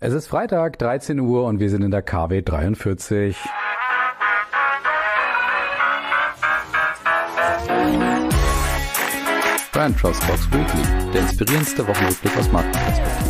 Es ist Freitag, 13 Uhr und wir sind in der KW 43. Brian Box Weekly, der inspirierendste Wochenrückblick aus Markenperspektive.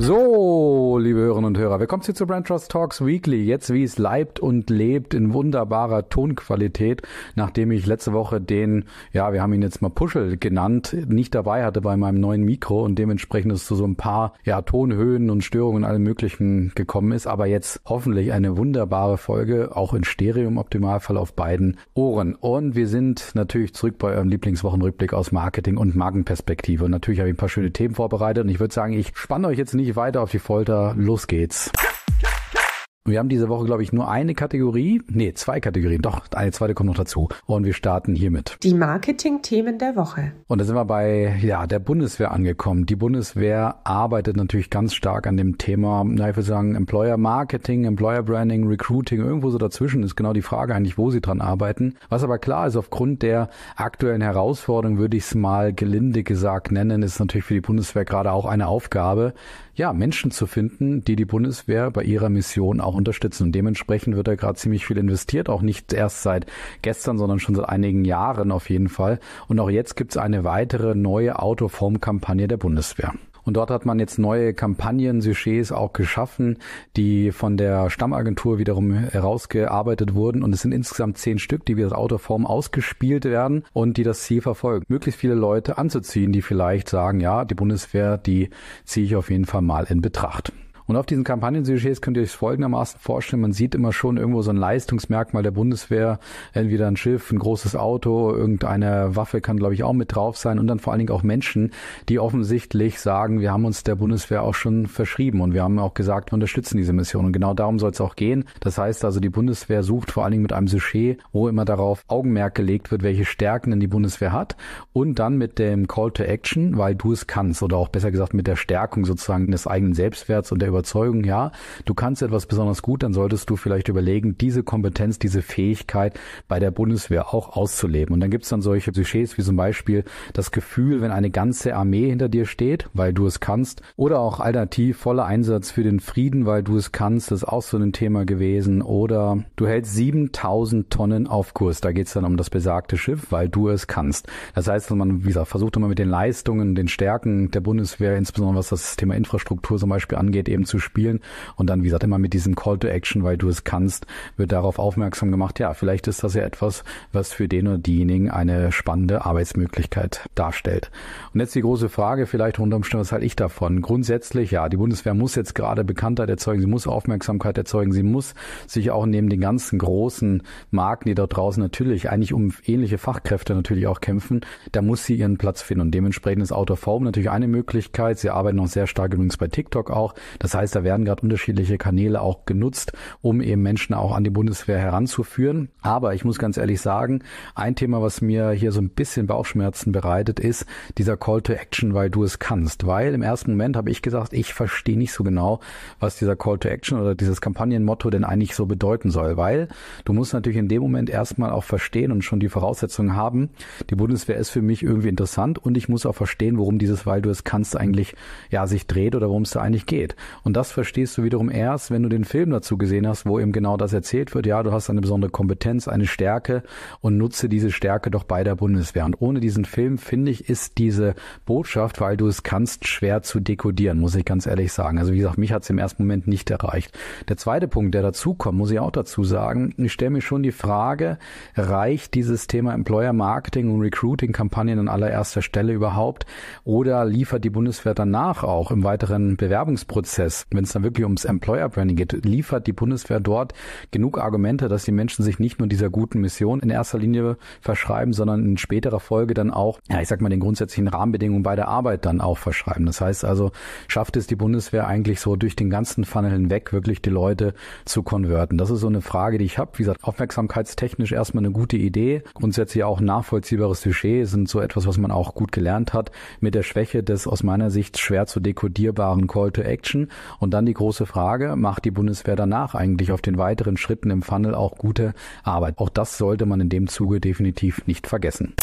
So, liebe Hörerinnen und Hörer, willkommen hier zu Brand Trust Talks Weekly. Jetzt, wie es leibt und lebt in wunderbarer Tonqualität, nachdem ich letzte Woche den, ja, wir haben ihn jetzt mal Puschel genannt, nicht dabei hatte bei meinem neuen Mikro und dementsprechend es zu so ein paar, ja, Tonhöhen und Störungen und allem Möglichen gekommen ist. Aber jetzt hoffentlich eine wunderbare Folge, auch in Stereo im Optimalfall auf beiden Ohren. Und wir sind natürlich zurück bei eurem Lieblingswochenrückblick aus Marketing und Markenperspektive. Und natürlich habe ich ein paar schöne Themen vorbereitet und ich würde sagen, ich spanne euch jetzt nicht nicht weiter auf die Folter. Los geht's. Wir haben diese Woche, glaube ich, nur eine Kategorie. Nee, zwei Kategorien. Doch, eine zweite kommt noch dazu. Und wir starten hiermit. Die Marketing-Themen der Woche. Und da sind wir bei ja, der Bundeswehr angekommen. Die Bundeswehr arbeitet natürlich ganz stark an dem Thema, na, ich würde sagen, Employer Marketing, Employer Branding, Recruiting. Irgendwo so dazwischen ist genau die Frage eigentlich, wo sie dran arbeiten. Was aber klar ist, aufgrund der aktuellen Herausforderung würde ich es mal gelinde gesagt nennen, ist natürlich für die Bundeswehr gerade auch eine Aufgabe, ja, Menschen zu finden, die die Bundeswehr bei ihrer Mission auch unterstützen. Und dementsprechend wird da gerade ziemlich viel investiert, auch nicht erst seit gestern, sondern schon seit einigen Jahren auf jeden Fall. Und auch jetzt gibt es eine weitere neue Autoformkampagne der Bundeswehr. Und dort hat man jetzt neue Kampagnen, Sujets auch geschaffen, die von der Stammagentur wiederum herausgearbeitet wurden. Und es sind insgesamt zehn Stück, die wie das Autoform ausgespielt werden und die das Ziel verfolgen, möglichst viele Leute anzuziehen, die vielleicht sagen, ja, die Bundeswehr, die ziehe ich auf jeden Fall mal in Betracht. Und auf diesen Kampagnensujets könnt ihr euch folgendermaßen vorstellen. Man sieht immer schon irgendwo so ein Leistungsmerkmal der Bundeswehr. Entweder ein Schiff, ein großes Auto, irgendeine Waffe kann, glaube ich, auch mit drauf sein. Und dann vor allen Dingen auch Menschen, die offensichtlich sagen, wir haben uns der Bundeswehr auch schon verschrieben. Und wir haben auch gesagt, wir unterstützen diese Mission. Und genau darum soll es auch gehen. Das heißt also, die Bundeswehr sucht vor allen Dingen mit einem Sujet, wo immer darauf Augenmerk gelegt wird, welche Stärken denn die Bundeswehr hat. Und dann mit dem Call to Action, weil du es kannst. Oder auch besser gesagt mit der Stärkung sozusagen des eigenen Selbstwerts und der Über Überzeugung, ja, du kannst etwas besonders gut, dann solltest du vielleicht überlegen, diese Kompetenz, diese Fähigkeit bei der Bundeswehr auch auszuleben. Und dann gibt es dann solche Sujets wie zum Beispiel das Gefühl, wenn eine ganze Armee hinter dir steht, weil du es kannst, oder auch alternativ voller Einsatz für den Frieden, weil du es kannst, das ist auch so ein Thema gewesen, oder du hältst 7000 Tonnen auf Kurs, da geht es dann um das besagte Schiff, weil du es kannst. Das heißt, man, wie gesagt, versucht immer mit den Leistungen, den Stärken der Bundeswehr, insbesondere was das Thema Infrastruktur zum Beispiel angeht, eben zu spielen. Und dann, wie gesagt, immer mit diesem Call to Action, weil du es kannst, wird darauf aufmerksam gemacht, ja, vielleicht ist das ja etwas, was für den oder diejenigen eine spannende Arbeitsmöglichkeit darstellt. Und jetzt die große Frage, vielleicht unterm Strich, was halte ich davon? Grundsätzlich, ja, die Bundeswehr muss jetzt gerade Bekanntheit erzeugen, sie muss Aufmerksamkeit erzeugen, sie muss sich auch neben den ganzen großen Marken, die dort draußen natürlich eigentlich um ähnliche Fachkräfte natürlich auch kämpfen, da muss sie ihren Platz finden. Und dementsprechend ist Out of Home natürlich eine Möglichkeit. Sie arbeiten auch sehr stark übrigens bei TikTok auch. Das heißt, da werden gerade unterschiedliche Kanäle auch genutzt, um eben Menschen auch an die Bundeswehr heranzuführen. Aber ich muss ganz ehrlich sagen, ein Thema, was mir hier so ein bisschen Bauchschmerzen bereitet, ist dieser Call to Action, weil du es kannst. Weil im ersten Moment habe ich gesagt, ich verstehe nicht so genau, was dieser Call to Action oder dieses Kampagnenmotto denn eigentlich so bedeuten soll. Weil du musst natürlich in dem Moment erstmal auch verstehen und schon die Voraussetzungen haben. Die Bundeswehr ist für mich irgendwie interessant und ich muss auch verstehen, worum dieses Weil du es kannst eigentlich ja sich dreht oder worum es da eigentlich geht. Und das verstehst du wiederum erst, wenn du den Film dazu gesehen hast, wo eben genau das erzählt wird. Ja, du hast eine besondere Kompetenz, eine Stärke und nutze diese Stärke doch bei der Bundeswehr. Und ohne diesen Film, finde ich, ist diese Botschaft, weil du es kannst, schwer zu dekodieren, muss ich ganz ehrlich sagen. Also wie gesagt, mich hat es im ersten Moment nicht erreicht. Der zweite Punkt, der dazu kommt, muss ich auch dazu sagen, ich stelle mir schon die Frage, reicht dieses Thema Employer Marketing und Recruiting-Kampagnen an allererster Stelle überhaupt oder liefert die Bundeswehr danach auch im weiteren Bewerbungsprozess ist, wenn es dann wirklich ums Employer Branding geht, liefert die Bundeswehr dort genug Argumente, dass die Menschen sich nicht nur dieser guten Mission in erster Linie verschreiben, sondern in späterer Folge dann auch, ja, ich sag mal, den grundsätzlichen Rahmenbedingungen bei der Arbeit dann auch verschreiben. Das heißt also, schafft es die Bundeswehr eigentlich so durch den ganzen Funnel hinweg wirklich die Leute zu konverten? Das ist so eine Frage, die ich habe. Wie gesagt, aufmerksamkeitstechnisch erstmal eine gute Idee. Grundsätzlich auch nachvollziehbares Sujet sind so etwas, was man auch gut gelernt hat, mit der Schwäche des aus meiner Sicht schwer zu dekodierbaren Call to Action. Und dann die große Frage, macht die Bundeswehr danach eigentlich auf den weiteren Schritten im Funnel auch gute Arbeit? Auch das sollte man in dem Zuge definitiv nicht vergessen.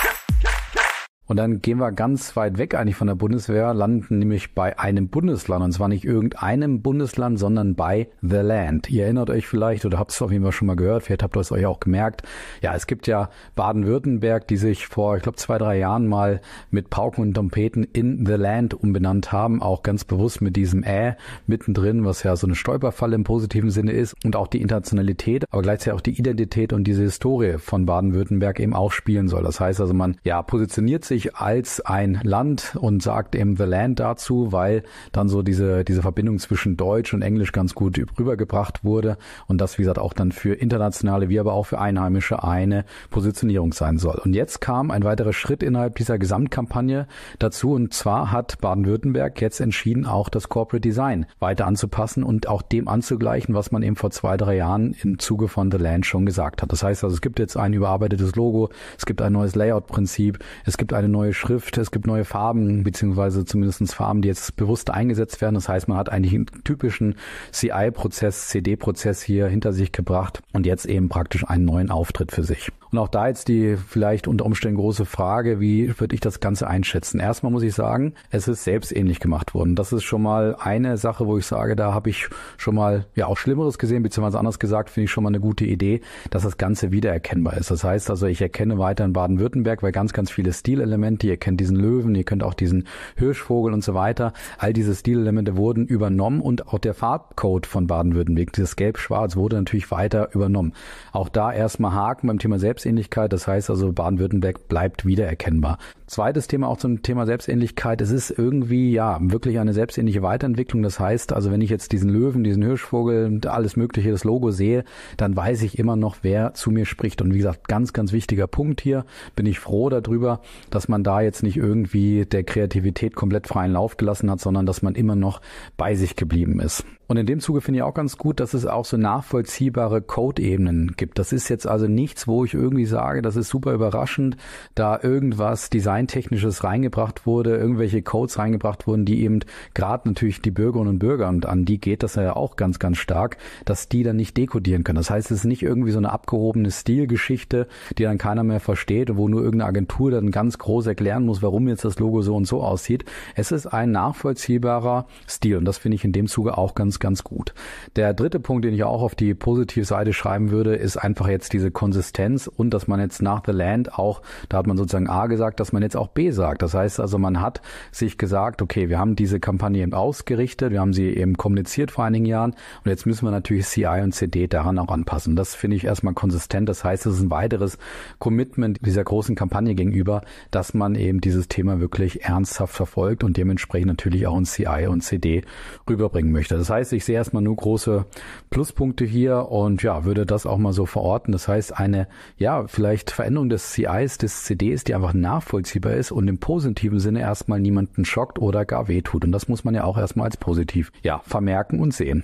Und dann gehen wir ganz weit weg eigentlich von der Bundeswehr, landen nämlich bei einem Bundesland. Und zwar nicht irgendeinem Bundesland, sondern bei The Land. Ihr erinnert euch vielleicht oder habt es auf jeden Fall schon mal gehört, vielleicht habt ihr es euch auch gemerkt. Ja, es gibt ja Baden-Württemberg, die sich vor, ich glaube, zwei, drei Jahren mal mit Pauken und Trompeten in The Land umbenannt haben. Auch ganz bewusst mit diesem Äh mittendrin, was ja so eine Stolperfalle im positiven Sinne ist. Und auch die Internationalität, aber gleichzeitig auch die Identität und diese Historie von Baden-Württemberg eben auch spielen soll. Das heißt also, man ja positioniert sich sich als ein Land und sagt eben The Land dazu, weil dann so diese, diese Verbindung zwischen Deutsch und Englisch ganz gut rübergebracht wurde und das, wie gesagt, auch dann für internationale, wie aber auch für Einheimische eine Positionierung sein soll. Und jetzt kam ein weiterer Schritt innerhalb dieser Gesamtkampagne dazu und zwar hat Baden-Württemberg jetzt entschieden, auch das Corporate Design weiter anzupassen und auch dem anzugleichen, was man eben vor zwei, drei Jahren im Zuge von The Land schon gesagt hat. Das heißt also, es gibt jetzt ein überarbeitetes Logo, es gibt ein neues Layout-Prinzip, es gibt eine eine neue Schrift, es gibt neue Farben, beziehungsweise zumindest Farben, die jetzt bewusst eingesetzt werden. Das heißt, man hat eigentlich einen typischen CI-Prozess, CD-Prozess hier hinter sich gebracht und jetzt eben praktisch einen neuen Auftritt für sich. Und auch da jetzt die vielleicht unter Umständen große Frage, wie würde ich das Ganze einschätzen? Erstmal muss ich sagen, es ist selbstähnlich gemacht worden. Das ist schon mal eine Sache, wo ich sage, da habe ich schon mal ja auch Schlimmeres gesehen, beziehungsweise anders gesagt, finde ich schon mal eine gute Idee, dass das Ganze wiedererkennbar ist. Das heißt also, ich erkenne weiter in Baden-Württemberg, weil ganz, ganz viele Stilelemente Stilelemente, ihr kennt diesen Löwen, ihr könnt auch diesen Hirschvogel und so weiter. All diese Stilelemente wurden übernommen und auch der Farbcode von Baden-Württemberg, dieses Gelb-Schwarz, wurde natürlich weiter übernommen. Auch da erstmal Haken beim Thema Selbstähnlichkeit, das heißt also Baden-Württemberg bleibt wiedererkennbar. Zweites Thema auch zum Thema Selbstähnlichkeit, es ist irgendwie ja wirklich eine selbstähnliche Weiterentwicklung, das heißt also, wenn ich jetzt diesen Löwen, diesen Hirschvogel und alles mögliche, das Logo sehe, dann weiß ich immer noch, wer zu mir spricht. Und wie gesagt, ganz, ganz wichtiger Punkt hier, bin ich froh darüber, dass dass man da jetzt nicht irgendwie der Kreativität komplett freien Lauf gelassen hat, sondern dass man immer noch bei sich geblieben ist. Und in dem Zuge finde ich auch ganz gut, dass es auch so nachvollziehbare Code-Ebenen gibt. Das ist jetzt also nichts, wo ich irgendwie sage, das ist super überraschend, da irgendwas Designtechnisches reingebracht wurde, irgendwelche Codes reingebracht wurden, die eben gerade natürlich die Bürgerinnen und Bürger, und an die geht das ja auch ganz, ganz stark, dass die dann nicht dekodieren können. Das heißt, es ist nicht irgendwie so eine abgehobene Stilgeschichte, die dann keiner mehr versteht und wo nur irgendeine Agentur dann ganz groß erklären muss, warum jetzt das Logo so und so aussieht. Es ist ein nachvollziehbarer Stil und das finde ich in dem Zuge auch ganz uns ganz gut. Der dritte Punkt, den ich auch auf die positive Seite schreiben würde, ist einfach jetzt diese Konsistenz und dass man jetzt nach The Land auch, da hat man sozusagen A gesagt, dass man jetzt auch B sagt. Das heißt also, man hat sich gesagt, okay, wir haben diese Kampagne eben ausgerichtet, wir haben sie eben kommuniziert vor einigen Jahren und jetzt müssen wir natürlich CI und CD daran auch anpassen. Das finde ich erstmal konsistent. Das heißt, es ist ein weiteres Commitment dieser großen Kampagne gegenüber, dass man eben dieses Thema wirklich ernsthaft verfolgt und dementsprechend natürlich auch in CI und CD rüberbringen möchte. Das heißt, heißt, ich sehe erstmal nur große Pluspunkte hier und ja, würde das auch mal so verorten. Das heißt, eine, ja, vielleicht Veränderung des CIs, des CDs, die einfach nachvollziehbar ist und im positiven Sinne erstmal niemanden schockt oder gar wehtut. Und das muss man ja auch erstmal als positiv, ja, vermerken und sehen.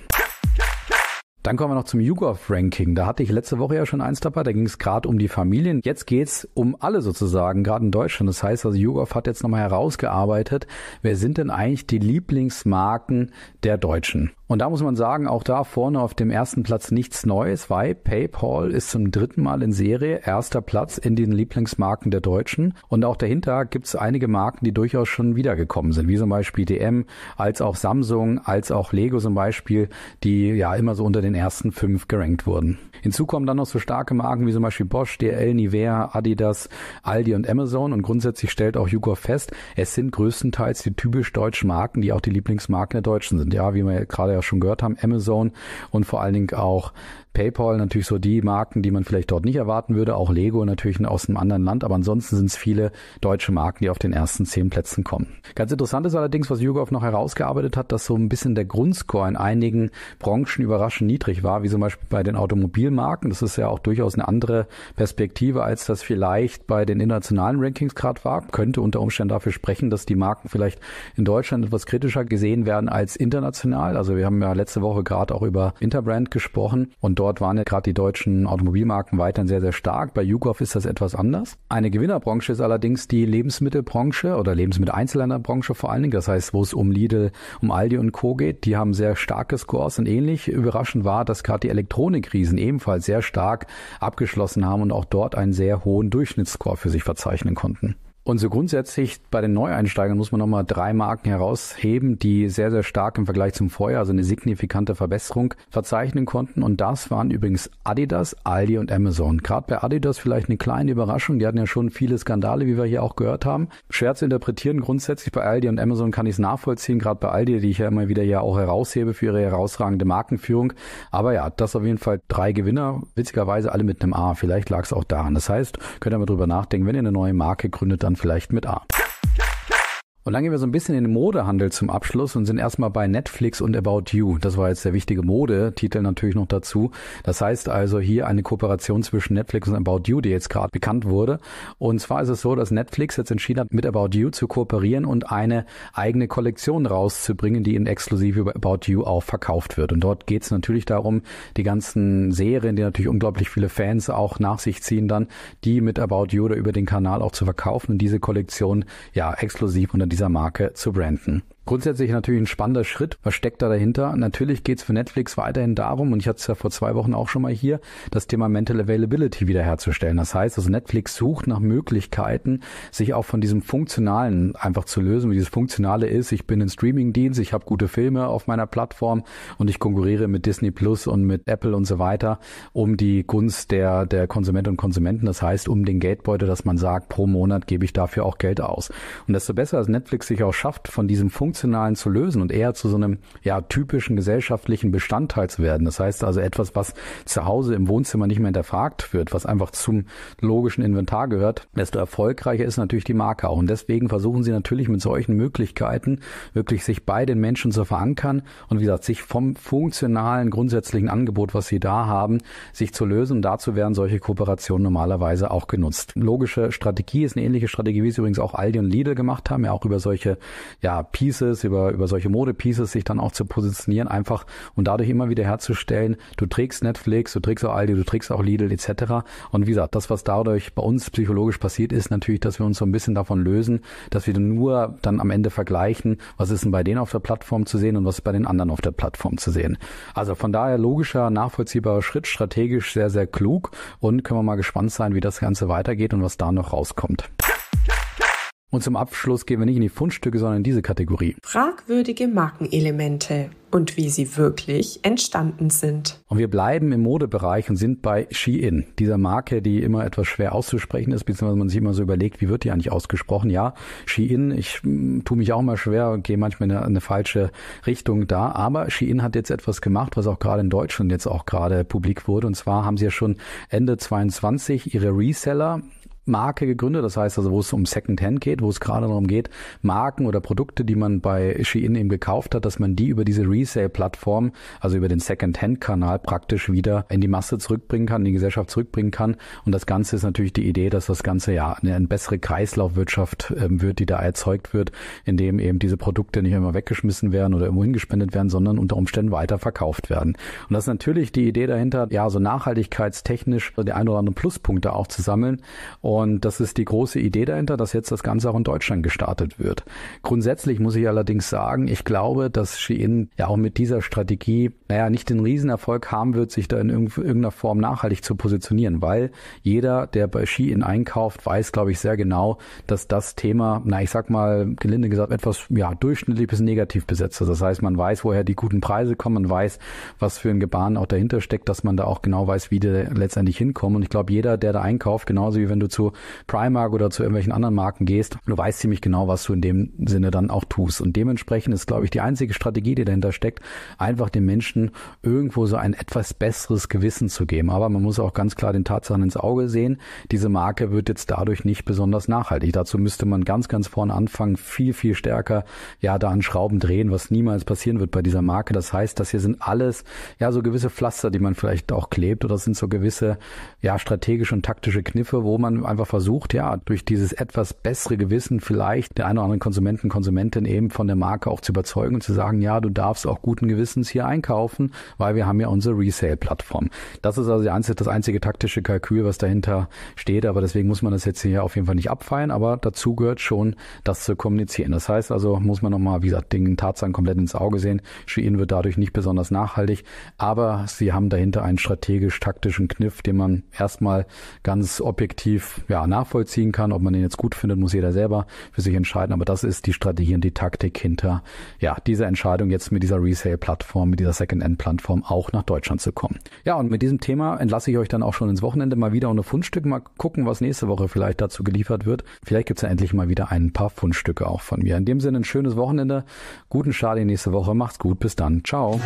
Dann kommen wir noch zum YouGov-Ranking. Da hatte ich letzte Woche ja schon eins dabei. Da ging es gerade um die Familien. Jetzt geht's um alle sozusagen, gerade in Deutschland. Das heißt also, YouGov hat jetzt nochmal herausgearbeitet, wer sind denn eigentlich die Lieblingsmarken der Deutschen? Und da muss man sagen, auch da vorne auf dem ersten Platz nichts Neues, weil PayPal ist zum dritten Mal in Serie erster Platz in den Lieblingsmarken der Deutschen. Und auch dahinter gibt es einige Marken, die durchaus schon wiedergekommen sind, wie zum Beispiel DM, als auch Samsung, als auch Lego zum Beispiel, die ja immer so unter den ersten fünf gerankt wurden. Hinzu kommen dann noch so starke Marken wie zum Beispiel Bosch, DL, Nivea, Adidas, Aldi und Amazon. Und grundsätzlich stellt auch Hugo fest, es sind größtenteils die typisch deutschen Marken, die auch die Lieblingsmarken der Deutschen sind. Ja, wie wir gerade schon gehört haben, Amazon und vor allen Dingen auch PayPal natürlich so die Marken, die man vielleicht dort nicht erwarten würde. Auch Lego natürlich aus einem anderen Land. Aber ansonsten sind es viele deutsche Marken, die auf den ersten zehn Plätzen kommen. Ganz interessant ist allerdings, was Jugov noch herausgearbeitet hat, dass so ein bisschen der Grundscore in einigen Branchen überraschend niedrig war, wie zum Beispiel bei den Automobilmarken. Das ist ja auch durchaus eine andere Perspektive, als das vielleicht bei den internationalen Rankings gerade war. Könnte unter Umständen dafür sprechen, dass die Marken vielleicht in Deutschland etwas kritischer gesehen werden als international. Also wir haben ja letzte Woche gerade auch über Interbrand gesprochen und Dort waren ja gerade die deutschen Automobilmarken weiterhin sehr, sehr stark. Bei YouGov ist das etwas anders. Eine Gewinnerbranche ist allerdings die Lebensmittelbranche oder Lebensmitteleinzelhänderbranche vor allen Dingen. Das heißt, wo es um Lidl, um Aldi und Co. geht, die haben sehr starke Scores und ähnlich. Überraschend war, dass gerade die Elektronikriesen ebenfalls sehr stark abgeschlossen haben und auch dort einen sehr hohen Durchschnittsscore für sich verzeichnen konnten. Und so grundsätzlich bei den Neueinsteigern muss man nochmal drei Marken herausheben, die sehr, sehr stark im Vergleich zum Vorjahr, also eine signifikante Verbesserung verzeichnen konnten. Und das waren übrigens Adidas, Aldi und Amazon. Gerade bei Adidas vielleicht eine kleine Überraschung. Die hatten ja schon viele Skandale, wie wir hier auch gehört haben. Schwer zu interpretieren. Grundsätzlich bei Aldi und Amazon kann ich es nachvollziehen. Gerade bei Aldi, die ich ja immer wieder ja auch heraushebe für ihre herausragende Markenführung. Aber ja, das auf jeden Fall drei Gewinner. Witzigerweise alle mit einem A. Vielleicht lag es auch daran. Das heißt, könnt ihr mal drüber nachdenken. Wenn ihr eine neue Marke gründet, dann dann vielleicht mit A. Und dann gehen wir so ein bisschen in den Modehandel zum Abschluss und sind erstmal bei Netflix und About You. Das war jetzt der wichtige Modetitel natürlich noch dazu. Das heißt also hier eine Kooperation zwischen Netflix und About You, die jetzt gerade bekannt wurde. Und zwar ist es so, dass Netflix jetzt entschieden hat, mit About You zu kooperieren und eine eigene Kollektion rauszubringen, die eben exklusiv über About You auch verkauft wird. Und dort geht es natürlich darum, die ganzen Serien, die natürlich unglaublich viele Fans auch nach sich ziehen dann, die mit About You oder über den Kanal auch zu verkaufen und diese Kollektion ja exklusiv unter dieser Marke zu branden grundsätzlich natürlich ein spannender Schritt. Was steckt da dahinter? Natürlich geht es für Netflix weiterhin darum, und ich hatte es ja vor zwei Wochen auch schon mal hier, das Thema Mental Availability wiederherzustellen. Das heißt, also Netflix sucht nach Möglichkeiten, sich auch von diesem Funktionalen einfach zu lösen. Wie dieses Funktionale ist, ich bin ein Streamingdienst, ich habe gute Filme auf meiner Plattform und ich konkurriere mit Disney Plus und mit Apple und so weiter um die Gunst der, der Konsumenten und Konsumenten. Das heißt, um den Geldbeutel, dass man sagt, pro Monat gebe ich dafür auch Geld aus. Und desto besser, als Netflix sich auch schafft, von diesem Funktionalen Rationalen zu lösen und eher zu so einem ja, typischen gesellschaftlichen Bestandteil zu werden. Das heißt also etwas, was zu Hause im Wohnzimmer nicht mehr hinterfragt wird, was einfach zum logischen Inventar gehört, desto erfolgreicher ist natürlich die Marke auch. Und deswegen versuchen sie natürlich mit solchen Möglichkeiten wirklich sich bei den Menschen zu verankern und wie gesagt, sich vom funktionalen, grundsätzlichen Angebot, was sie da haben, sich zu lösen. Und dazu werden solche Kooperationen normalerweise auch genutzt. Logische Strategie ist eine ähnliche Strategie, wie sie übrigens auch Aldi und Lidl gemacht haben, ja auch über solche ja, Pieces Pieces, über, über solche Mode-Pieces sich dann auch zu positionieren, einfach und dadurch immer wieder herzustellen, du trägst Netflix, du trägst auch Aldi, du trägst auch Lidl etc. Und wie gesagt, das, was dadurch bei uns psychologisch passiert, ist natürlich, dass wir uns so ein bisschen davon lösen, dass wir nur dann am Ende vergleichen, was ist denn bei denen auf der Plattform zu sehen und was ist bei den anderen auf der Plattform zu sehen. Also von daher logischer, nachvollziehbarer Schritt, strategisch sehr, sehr klug und können wir mal gespannt sein, wie das Ganze weitergeht und was da noch rauskommt. Und zum Abschluss gehen wir nicht in die Fundstücke, sondern in diese Kategorie. Fragwürdige Markenelemente und wie sie wirklich entstanden sind. Und wir bleiben im Modebereich und sind bei Shein, dieser Marke, die immer etwas schwer auszusprechen ist, beziehungsweise man sich immer so überlegt, wie wird die eigentlich ausgesprochen? Ja, Shein, ich m, hm, tue mich auch mal schwer und gehe manchmal in eine, eine falsche Richtung da, aber Shein hat jetzt etwas gemacht, was auch gerade in Deutschland jetzt auch gerade publik wurde. Und zwar haben sie ja schon Ende 22 ihre Reseller Marke gegründet, das heißt also, wo es um Secondhand geht, wo es gerade darum geht, Marken oder Produkte, die man bei Shein eben gekauft hat, dass man die über diese Resale-Plattform, also über den Secondhand-Kanal praktisch wieder in die Masse zurückbringen kann, in die Gesellschaft zurückbringen kann. Und das Ganze ist natürlich die Idee, dass das Ganze ja eine, eine bessere Kreislaufwirtschaft ähm, wird, die da erzeugt wird, indem eben diese Produkte nicht immer weggeschmissen werden oder irgendwo hingespendet werden, sondern unter Umständen weiter verkauft werden. Und das ist natürlich die Idee dahinter, ja, so nachhaltigkeitstechnisch die ein oder andere Pluspunkte auch zu sammeln. Und und das ist die große Idee dahinter, dass jetzt das Ganze auch in Deutschland gestartet wird. Grundsätzlich muss ich allerdings sagen, ich glaube, dass Shein ja auch mit dieser Strategie, naja, nicht den Riesenerfolg haben wird, sich da in irgendeiner Form nachhaltig zu positionieren, weil jeder, der bei Shein einkauft, weiß, glaube ich, sehr genau, dass das Thema, na, ich sag mal, gelinde gesagt, etwas, ja, durchschnittlich bis negativ besetzt ist. Das heißt, man weiß, woher die guten Preise kommen, man weiß, was für ein Gebaren auch dahinter steckt, dass man da auch genau weiß, wie die letztendlich hinkommen. Und ich glaube, jeder, der da einkauft, genauso wie wenn du zu zu Primark oder zu irgendwelchen anderen Marken gehst, du weißt ziemlich genau, was du in dem Sinne dann auch tust. Und dementsprechend ist, glaube ich, die einzige Strategie, die dahinter steckt, einfach den Menschen irgendwo so ein etwas besseres Gewissen zu geben. Aber man muss auch ganz klar den Tatsachen ins Auge sehen, diese Marke wird jetzt dadurch nicht besonders nachhaltig. Dazu müsste man ganz, ganz vorne anfangen, viel, viel stärker, ja, da an Schrauben drehen, was niemals passieren wird bei dieser Marke. Das heißt, das hier sind alles, ja, so gewisse Pflaster, die man vielleicht auch klebt oder sind so gewisse, ja, strategische und taktische Kniffe, wo man einfach versucht, ja, durch dieses etwas bessere Gewissen vielleicht der einen oder anderen Konsumenten, Konsumentin eben von der Marke auch zu überzeugen und zu sagen, ja, du darfst auch guten Gewissens hier einkaufen, weil wir haben ja unsere Resale-Plattform. Das ist also einzige, das einzige taktische Kalkül, was dahinter steht, aber deswegen muss man das jetzt hier auf jeden Fall nicht abfeiern, aber dazu gehört schon, das zu kommunizieren. Das heißt also, muss man nochmal, wie gesagt, den Tatsachen komplett ins Auge sehen. Shein wird dadurch nicht besonders nachhaltig, aber sie haben dahinter einen strategisch-taktischen Kniff, den man erstmal ganz objektiv ja, nachvollziehen kann. Ob man den jetzt gut findet, muss jeder selber für sich entscheiden. Aber das ist die Strategie und die Taktik hinter ja, dieser Entscheidung, jetzt mit dieser Resale-Plattform, mit dieser Second-End-Plattform auch nach Deutschland zu kommen. Ja, und mit diesem Thema entlasse ich euch dann auch schon ins Wochenende mal wieder ohne Fundstück. Mal gucken, was nächste Woche vielleicht dazu geliefert wird. Vielleicht gibt's ja endlich mal wieder ein paar Fundstücke auch von mir. In dem Sinne ein schönes Wochenende, guten Start nächste Woche. Macht's gut, bis dann. Ciao.